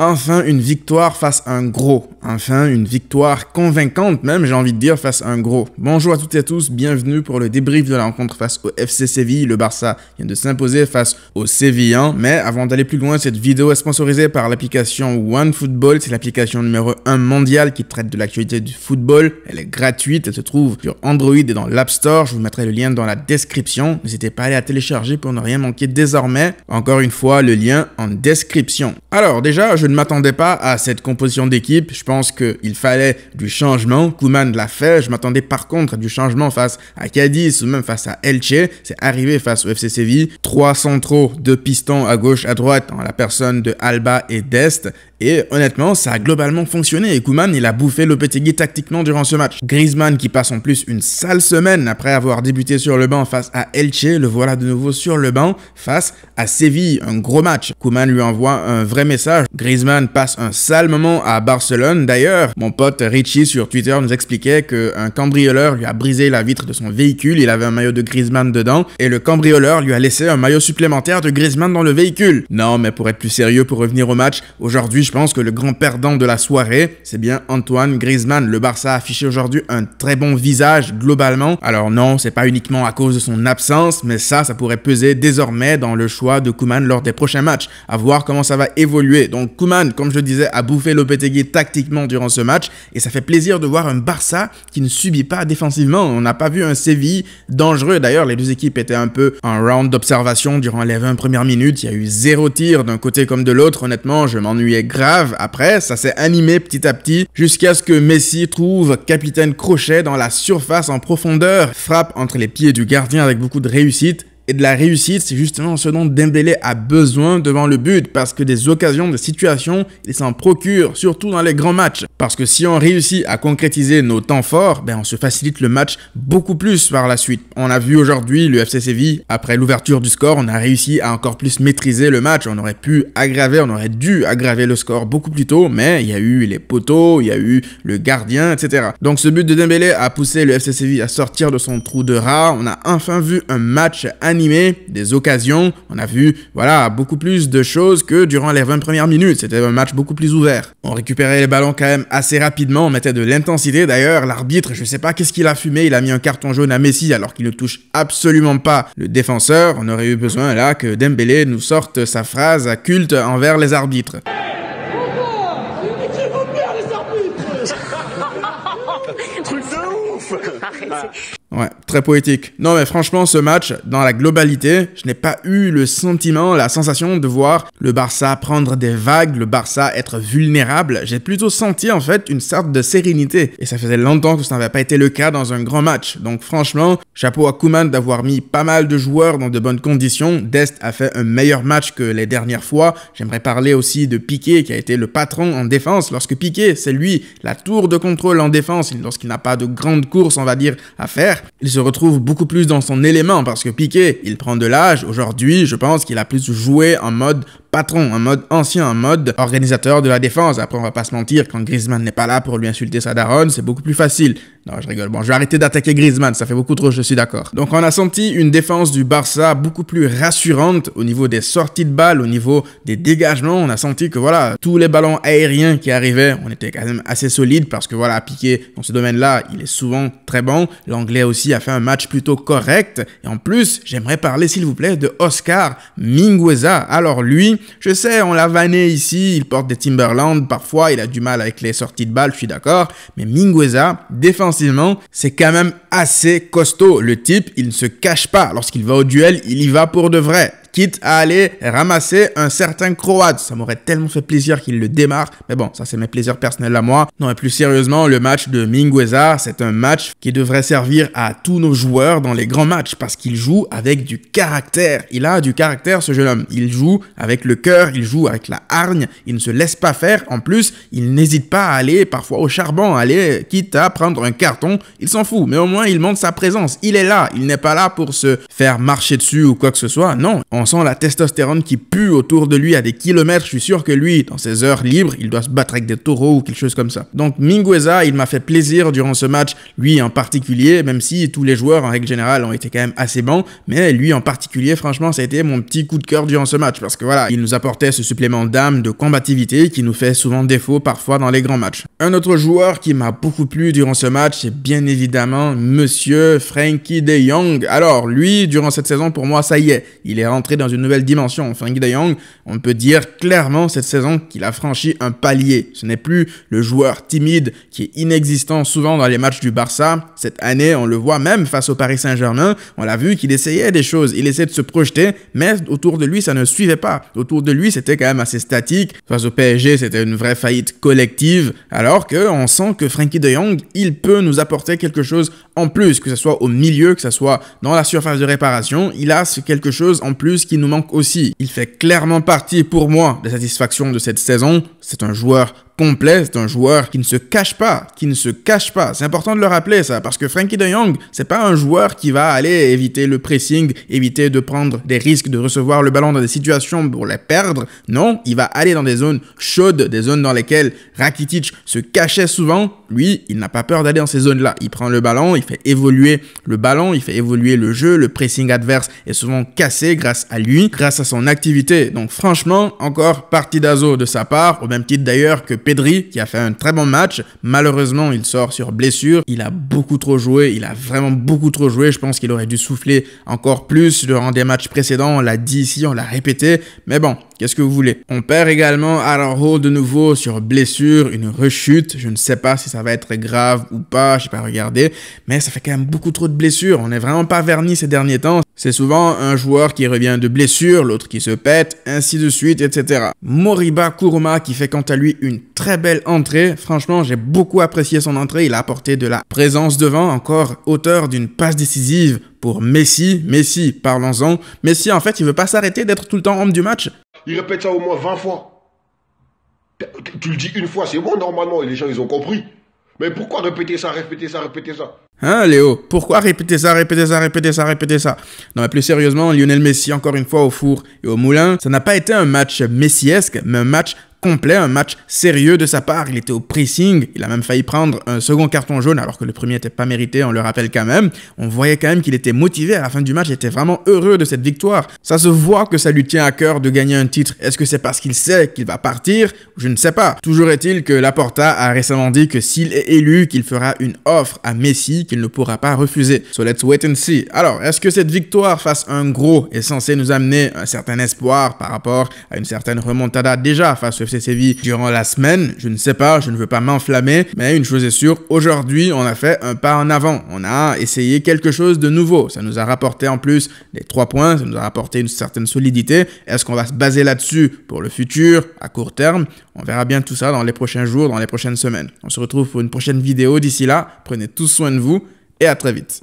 enfin une victoire face à un gros, Enfin, une victoire convaincante même, j'ai envie de dire, face à un gros. Bonjour à toutes et à tous, bienvenue pour le débrief de la rencontre face au FC Séville. Le Barça vient de s'imposer face au Sévillan Mais avant d'aller plus loin, cette vidéo est sponsorisée par l'application OneFootball. C'est l'application numéro 1 mondiale qui traite de l'actualité du football. Elle est gratuite, elle se trouve sur Android et dans l'App Store. Je vous mettrai le lien dans la description. N'hésitez pas à aller la télécharger pour ne rien manquer désormais. Encore une fois, le lien en description. Alors déjà, je ne m'attendais pas à cette composition d'équipe qu'il fallait du changement. Kouman l'a fait. Je m'attendais par contre du changement face à Cadiz ou même face à Elche. C'est arrivé face au FC Séville. Trois centraux, de pistons à gauche, à droite, en la personne de Alba et Dest. Et honnêtement, ça a globalement fonctionné et kuman il a bouffé le petit tactiquement durant ce match. Griezmann qui passe en plus une sale semaine après avoir débuté sur le banc face à Elche, le voilà de nouveau sur le banc face à Séville, un gros match. Kouman lui envoie un vrai message. Griezmann passe un sale moment à Barcelone. D'ailleurs, mon pote Richie sur Twitter nous expliquait qu'un cambrioleur lui a brisé la vitre de son véhicule, il avait un maillot de Griezmann dedans et le cambrioleur lui a laissé un maillot supplémentaire de Griezmann dans le véhicule. Non, mais pour être plus sérieux, pour revenir au match, aujourd'hui je pense que le grand perdant de la soirée, c'est bien Antoine Griezmann. Le Barça a affiché aujourd'hui un très bon visage globalement. Alors non, c'est pas uniquement à cause de son absence, mais ça, ça pourrait peser désormais dans le choix de Kuman lors des prochains matchs. À voir comment ça va évoluer. Donc Kuman, comme je le disais, a bouffé Lopetegui tactiquement durant ce match et ça fait plaisir de voir un Barça qui ne subit pas défensivement. On n'a pas vu un Séville dangereux. D'ailleurs, les deux équipes étaient un peu en round d'observation durant les 20 premières minutes. Il y a eu zéro tir d'un côté comme de l'autre. Honnêtement, je m'ennuyais après, ça s'est animé petit à petit jusqu'à ce que Messi trouve capitaine Crochet dans la surface en profondeur, frappe entre les pieds du gardien avec beaucoup de réussite et de la réussite, c'est justement ce dont Dembélé a besoin devant le but parce que des occasions, des situations, il s'en procure, surtout dans les grands matchs. Parce que si on réussit à concrétiser nos temps forts, ben on se facilite le match beaucoup plus par la suite. On a vu aujourd'hui le FC Séville, après l'ouverture du score, on a réussi à encore plus maîtriser le match. On aurait pu aggraver, on aurait dû aggraver le score beaucoup plus tôt, mais il y a eu les poteaux, il y a eu le gardien, etc. Donc ce but de Dembélé a poussé le FC Séville à sortir de son trou de rat. On a enfin vu un match animé des occasions. On a vu, voilà, beaucoup plus de choses que durant les 20 premières minutes. C'était un match beaucoup plus ouvert. On récupérait les ballons quand même assez rapidement. On mettait de l'intensité. D'ailleurs, l'arbitre, je sais pas qu'est-ce qu'il a fumé. Il a mis un carton jaune à Messi alors qu'il ne touche absolument pas le défenseur. On aurait eu besoin là que Dembélé nous sorte sa phrase à culte envers les arbitres. Ouais, très poétique. Non mais franchement, ce match, dans la globalité, je n'ai pas eu le sentiment, la sensation de voir le Barça prendre des vagues, le Barça être vulnérable. J'ai plutôt senti en fait une sorte de sérénité. Et ça faisait longtemps que ça n'avait pas été le cas dans un grand match. Donc franchement, chapeau à Kouman d'avoir mis pas mal de joueurs dans de bonnes conditions. Dest a fait un meilleur match que les dernières fois. J'aimerais parler aussi de Piqué qui a été le patron en défense. Lorsque Piqué, c'est lui la tour de contrôle en défense, lorsqu'il n'a pas de grande course, on va dire, à faire. Il se retrouve beaucoup plus dans son élément parce que Piqué, il prend de l'âge. Aujourd'hui, je pense qu'il a plus joué en mode patron, un mode ancien, un mode organisateur de la défense. Après, on va pas se mentir, quand Griezmann n'est pas là pour lui insulter sa daronne, c'est beaucoup plus facile. Non, je rigole. Bon, je vais arrêter d'attaquer Griezmann, ça fait beaucoup trop, je suis d'accord. Donc, on a senti une défense du Barça beaucoup plus rassurante au niveau des sorties de balles, au niveau des dégagements. On a senti que voilà, tous les ballons aériens qui arrivaient, on était quand même assez solide parce que voilà, Piqué, dans ce domaine-là, il est souvent très bon. L'anglais aussi a fait un match plutôt correct. Et en plus, j'aimerais parler, s'il vous plaît, de Oscar Mingueza. Alors, lui, je sais, on l'a vanné ici, il porte des Timberland, parfois il a du mal avec les sorties de balles, je suis d'accord, mais Mingueza, défensivement, c'est quand même assez costaud. Le type, il ne se cache pas. Lorsqu'il va au duel, il y va pour de vrai quitte à aller ramasser un certain Croate. Ça m'aurait tellement fait plaisir qu'il le démarre, mais bon, ça c'est mes plaisirs personnels à moi. Non, et plus sérieusement, le match de Minguezar c'est un match qui devrait servir à tous nos joueurs dans les grands matchs parce qu'il joue avec du caractère. Il a du caractère ce jeune homme. Il joue avec le cœur, il joue avec la hargne, il ne se laisse pas faire. En plus, il n'hésite pas à aller parfois au charbon, aller quitte à prendre un carton, il s'en fout, mais au moins il montre sa présence. Il est là. Il n'est pas là pour se faire marcher dessus ou quoi que ce soit. Non. On sent la testostérone qui pue autour de lui à des kilomètres. Je suis sûr que lui, dans ses heures libres, il doit se battre avec des taureaux ou quelque chose comme ça. Donc Mingueza, il m'a fait plaisir durant ce match, lui en particulier, même si tous les joueurs en règle générale ont été quand même assez bons, mais lui en particulier, franchement, ça a été mon petit coup de cœur durant ce match parce que voilà, il nous apportait ce supplément d'âme, de combativité qui nous fait souvent défaut parfois dans les grands matchs. Un autre joueur qui m'a beaucoup plu durant ce match, c'est bien évidemment monsieur Frankie de Jong. Alors, lui, durant cette saison, pour moi, ça y est, il est rentré dans une nouvelle dimension. Frankie de Jong, on peut dire clairement cette saison qu'il a franchi un palier. Ce n'est plus le joueur timide qui est inexistant souvent dans les matchs du Barça. Cette année, on le voit même face au Paris Saint-Germain. On l'a vu qu'il essayait des choses, il essayait de se projeter, mais autour de lui, ça ne suivait pas. Autour de lui, c'était quand même assez statique. Face au PSG, c'était une vraie faillite collective. Alors que on sent que Frankie de Jong, il peut nous apporter quelque chose en plus, que ce soit au milieu, que ce soit dans la surface de réparation, il a quelque chose en plus qui nous manque aussi. Il fait clairement partie pour moi la satisfaction de cette saison. C'est un joueur complet, c'est un joueur qui ne se cache pas, qui ne se cache pas. C'est important de le rappeler ça, parce que Frankie de Jong, c'est pas un joueur qui va aller éviter le pressing, éviter de prendre des risques de recevoir le ballon dans des situations pour les perdre. Non, il va aller dans des zones chaudes, des zones dans lesquelles Rakitic se cachait souvent. Lui, il n'a pas peur d'aller dans ces zones-là. Il prend le ballon, il fait évoluer le ballon, il fait évoluer le jeu, le pressing adverse est souvent cassé grâce à lui, grâce à son activité. Donc franchement, encore partie d'Azo de sa part, au même titre d'ailleurs que qui a fait un très bon match. Malheureusement, il sort sur blessure. Il a beaucoup trop joué. Il a vraiment beaucoup trop joué. Je pense qu'il aurait dû souffler encore plus durant des matchs précédents. On l'a dit ici, on l'a répété. Mais bon, qu'est-ce que vous voulez On perd également Araujo de nouveau sur blessure, une rechute. Je ne sais pas si ça va être grave ou pas. Je n'ai pas regardé. Mais ça fait quand même beaucoup trop de blessures. On n'est vraiment pas vernis ces derniers temps. C'est souvent un joueur qui revient de blessure, l'autre qui se pète, ainsi de suite, etc. Moriba Kuruma qui fait quant à lui une très belle entrée. Franchement, j'ai beaucoup apprécié son entrée. Il a apporté de la présence devant, encore auteur d'une passe décisive pour Messi. Messi, parlons-en. Messi, en fait, il veut pas s'arrêter d'être tout le temps homme du match. Il répète ça au moins 20 fois. Tu le dis une fois, c'est bon, normalement, et les gens, ils ont compris. Mais pourquoi répéter ça, répéter ça, répéter ça Hein, Léo Pourquoi répéter ça, répéter ça, répéter ça, répéter ça Non, mais plus sérieusement, Lionel Messi, encore une fois, au four et au moulin, ça n'a pas été un match messiesque, mais un match complet, un match sérieux de sa part. Il était au pressing, il a même failli prendre un second carton jaune alors que le premier n'était pas mérité, on le rappelle quand même. On voyait quand même qu'il était motivé à la fin du match, il était vraiment heureux de cette victoire. Ça se voit que ça lui tient à cœur de gagner un titre. Est-ce que c'est parce qu'il sait qu'il va partir Je ne sais pas. Toujours est-il que Laporta a récemment dit que s'il est élu, qu'il fera une offre à Messi qu'il ne pourra pas refuser. So let's wait and see. Alors, est-ce que cette victoire face à un gros est censée nous amener un certain espoir par rapport à une certaine remontada déjà face au durant la semaine. Je ne sais pas, je ne veux pas m'enflammer, mais une chose est sûre, aujourd'hui, on a fait un pas en avant. On a essayé quelque chose de nouveau. Ça nous a rapporté en plus les trois points, ça nous a rapporté une certaine solidité. Est-ce qu'on va se baser là-dessus pour le futur, à court terme On verra bien tout ça dans les prochains jours, dans les prochaines semaines. On se retrouve pour une prochaine vidéo. D'ici là, prenez tous soin de vous et à très vite.